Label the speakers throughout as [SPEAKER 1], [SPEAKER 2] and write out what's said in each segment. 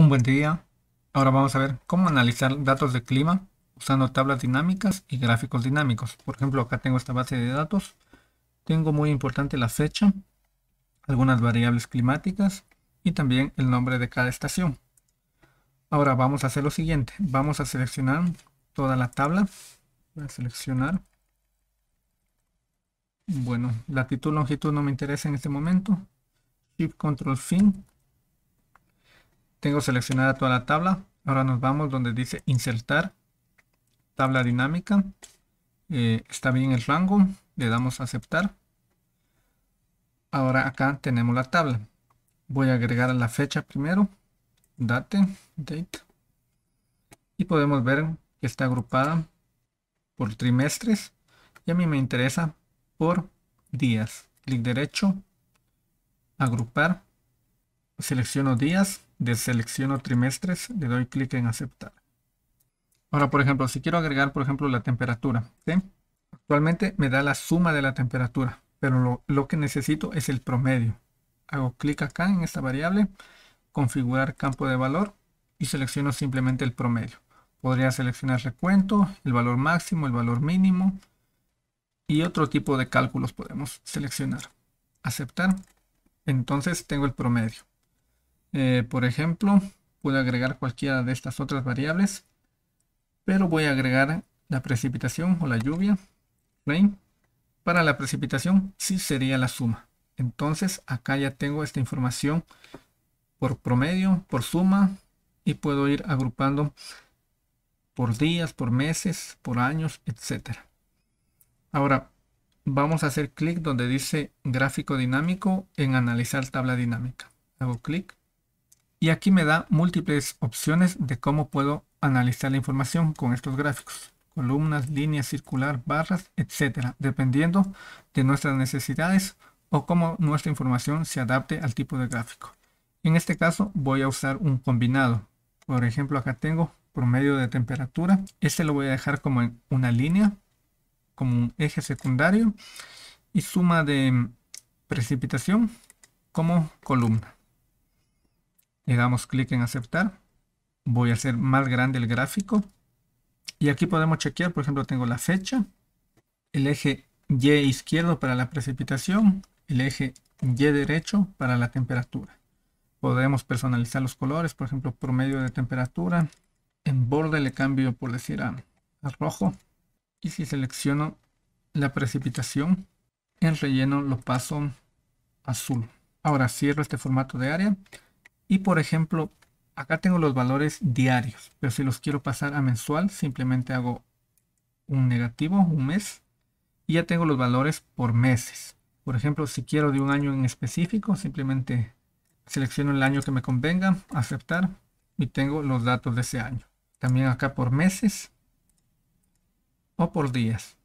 [SPEAKER 1] Un buen día. Ahora vamos a ver cómo analizar datos de clima usando tablas dinámicas y gráficos dinámicos. Por ejemplo, acá tengo esta base de datos. Tengo muy importante la fecha, algunas variables climáticas y también el nombre de cada estación. Ahora vamos a hacer lo siguiente. Vamos a seleccionar toda la tabla. Voy a seleccionar. Bueno, latitud, longitud no me interesa en este momento. Shift Control Fin tengo seleccionada toda la tabla. Ahora nos vamos donde dice insertar, tabla dinámica. Eh, está bien el rango, le damos a aceptar. Ahora acá tenemos la tabla. Voy a agregar la fecha primero, date, date. Y podemos ver que está agrupada por trimestres. Y a mí me interesa por días. Clic derecho, agrupar, selecciono días deselecciono trimestres, le doy clic en aceptar. Ahora, por ejemplo, si quiero agregar, por ejemplo, la temperatura, ¿sí? actualmente me da la suma de la temperatura, pero lo, lo que necesito es el promedio. Hago clic acá en esta variable, configurar campo de valor y selecciono simplemente el promedio. Podría seleccionar recuento, el valor máximo, el valor mínimo y otro tipo de cálculos podemos seleccionar. Aceptar. Entonces tengo el promedio. Eh, por ejemplo, puedo agregar cualquiera de estas otras variables, pero voy a agregar la precipitación o la lluvia, rain. Para la precipitación sí sería la suma. Entonces acá ya tengo esta información por promedio, por suma, y puedo ir agrupando por días, por meses, por años, etc. Ahora, vamos a hacer clic donde dice gráfico dinámico en analizar tabla dinámica. Hago clic y aquí me da múltiples opciones de cómo puedo analizar la información con estos gráficos. Columnas, líneas, circular, barras, etcétera, dependiendo de nuestras necesidades o cómo nuestra información se adapte al tipo de gráfico. En este caso voy a usar un combinado. Por ejemplo, acá tengo promedio de temperatura. Este lo voy a dejar como una línea, como un eje secundario. Y suma de precipitación como columna. Le damos clic en aceptar. Voy a hacer más grande el gráfico. Y aquí podemos chequear, por ejemplo, tengo la fecha, el eje Y izquierdo para la precipitación, el eje Y derecho para la temperatura. Podemos personalizar los colores, por ejemplo, promedio de temperatura. En borde le cambio, por decir, a, rojo. Y si selecciono la precipitación, en relleno lo paso azul. Ahora cierro este formato de área y por ejemplo, acá tengo los valores diarios, pero si los quiero pasar a mensual, simplemente hago un negativo, un mes, y ya tengo los valores por meses. Por ejemplo, si quiero de un año en específico, simplemente selecciono el año que me convenga, aceptar, y tengo los datos de ese año. También acá por meses o por días.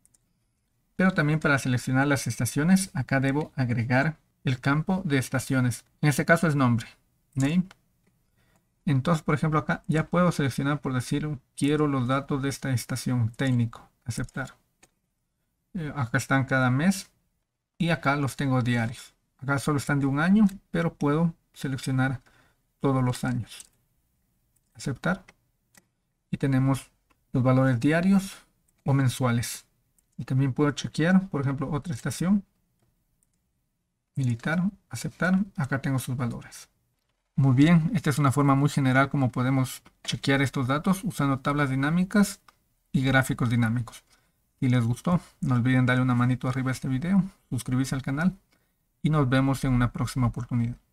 [SPEAKER 1] Pero también para seleccionar las estaciones, acá debo agregar el campo de estaciones. En este caso es nombre name. Entonces, por ejemplo, acá ya puedo seleccionar, por decir, quiero los datos de esta estación técnico. Aceptar. Eh, acá están cada mes y acá los tengo diarios. Acá solo están de un año, pero puedo seleccionar todos los años. Aceptar. Y tenemos los valores diarios o mensuales. Y también puedo chequear, por ejemplo, otra estación. Militar. Aceptar. Acá tengo sus valores. Muy bien, esta es una forma muy general como podemos chequear estos datos usando tablas dinámicas y gráficos dinámicos. Si les gustó, no olviden darle una manito arriba a este video, suscribirse al canal y nos vemos en una próxima oportunidad.